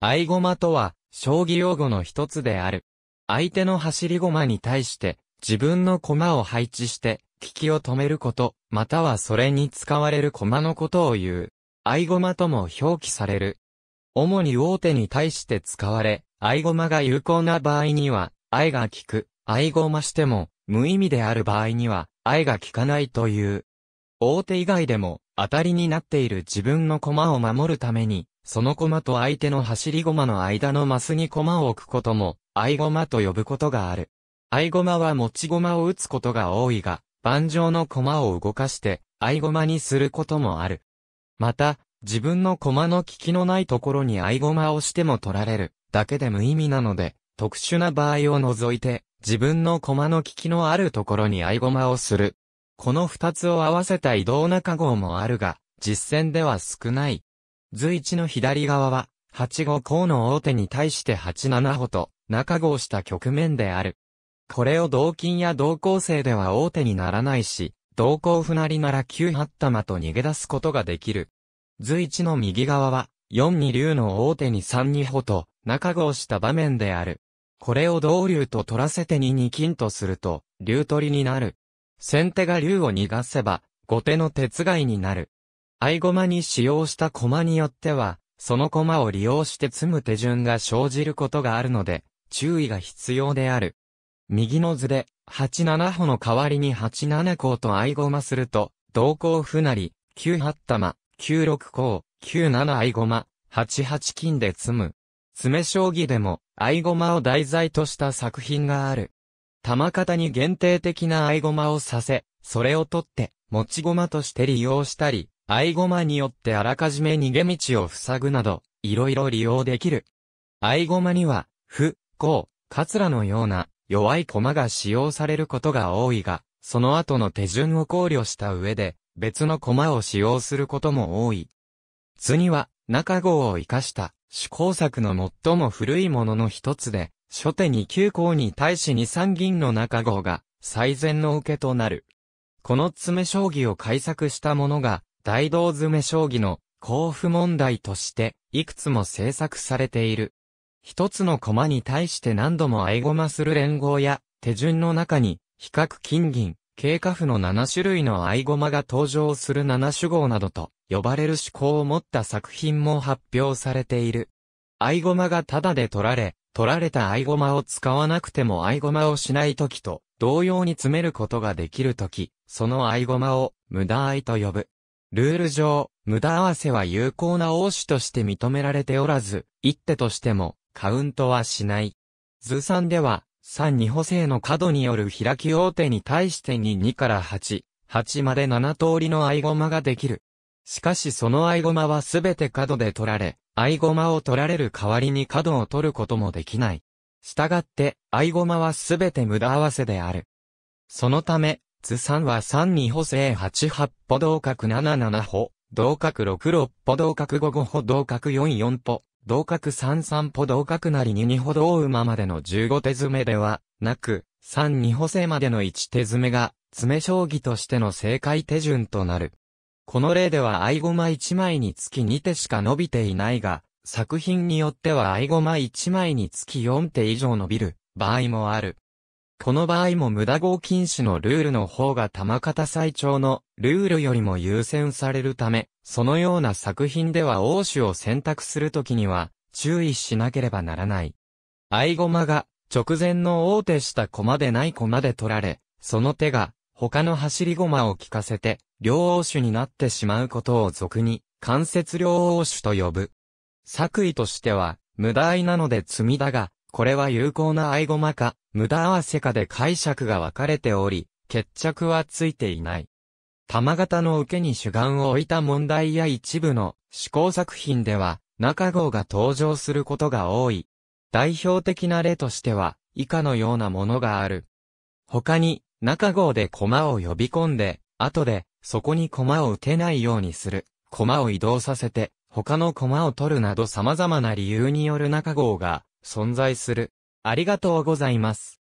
合駒とは、将棋用語の一つである。相手の走り駒に対して、自分の駒を配置して、利きを止めること、またはそれに使われる駒のことを言う。合駒とも表記される。主に大手に対して使われ、合駒が有効な場合には、合が効く、合駒しても、無意味である場合には、合が効かないという。大手以外でも、当たりになっている自分の駒を守るために、その駒と相手の走り駒の間のマスに駒を置くことも、合駒と呼ぶことがある。合駒は持ち駒を打つことが多いが、盤上の駒を動かして、合駒にすることもある。また、自分の駒の利きのないところに合駒をしても取られる、だけで無意味なので、特殊な場合を除いて、自分の駒の利きのあるところに合駒をする。この二つを合わせた移動中号もあるが、実戦では少ない。図一の左側は、八五甲の大手に対して八七歩と、中合した局面である。これを同金や同構成では大手にならないし、同行な成なら九八玉と逃げ出すことができる。図一の右側は、四二竜の大手に三二歩と、中合した場面である。これを同竜と取らせて二二金とすると、竜取りになる。先手が竜を逃がせば、後手の手つがいになる。合駒に使用した駒によっては、その駒を利用して積む手順が生じることがあるので、注意が必要である。右の図で、87歩の代わりに87項と合駒すると、同項歩なり、98玉、96項、97合駒、88金で積む。詰将棋でも、合駒を題材とした作品がある。玉型に限定的な合駒をさせ、それを取って、持ち駒として利用したり、合駒によってあらかじめ逃げ道を塞ぐなど、いろいろ利用できる。合駒には、不、こカツラのような弱い駒が使用されることが多いが、その後の手順を考慮した上で、別の駒を使用することも多い。次は、中郷を生かした試行策の最も古いものの一つで、初手に9項に対し二三銀の中郷が最善の受けとなる。この詰将棋を改作したものが、大道詰将棋の交付問題として、いくつも制作されている。一つの駒に対して何度も合駒する連合や、手順の中に、比較金銀、経過符の7種類の合駒が登場する7種号などと呼ばれる思考を持った作品も発表されている。合駒がタダで取られ、取られた合駒を使わなくても合駒をしない時と同様に詰めることができる時、その合駒を無駄合と呼ぶ。ルール上、無駄合わせは有効な応手として認められておらず、一手としてもカウントはしない。図3では、3二補正の角による開き大手に対して2、2から8、8まで7通りの合駒ができる。しかしその合駒はすべて角で取られ、合駒を取られる代わりに角を取ることもできない。したがって、合駒はすべて無駄合わせである。そのため、図3は3二歩正8八歩同角7七歩、同角6六歩同角5五歩同角4四歩、同角3三歩同角なり2二歩同馬までの15手詰めでは、なく、3二歩正までの1手詰めが、詰め将棋としての正解手順となる。この例では合駒1枚につき2手しか伸びていないが、作品によっては合駒1枚につき4手以上伸びる場合もある。この場合も無駄合禁止のルールの方が玉方最長のルールよりも優先されるため、そのような作品では王種を選択するときには注意しなければならない。合駒が直前の大手した駒でない駒で取られ、その手が他の走り駒を効かせて両王種になってしまうことを俗に関節両王種と呼ぶ。作為としては無いなので罪だが、これは有効な合駒か、無駄合わせかで解釈が分かれており、決着はついていない。玉型の受けに主眼を置いた問題や一部の思考作品では、中号が登場することが多い。代表的な例としては、以下のようなものがある。他に、中号で駒を呼び込んで、後で、そこに駒を打てないようにする、駒を移動させて、他の駒を取るなど様々な理由による中号が、存在する。ありがとうございます。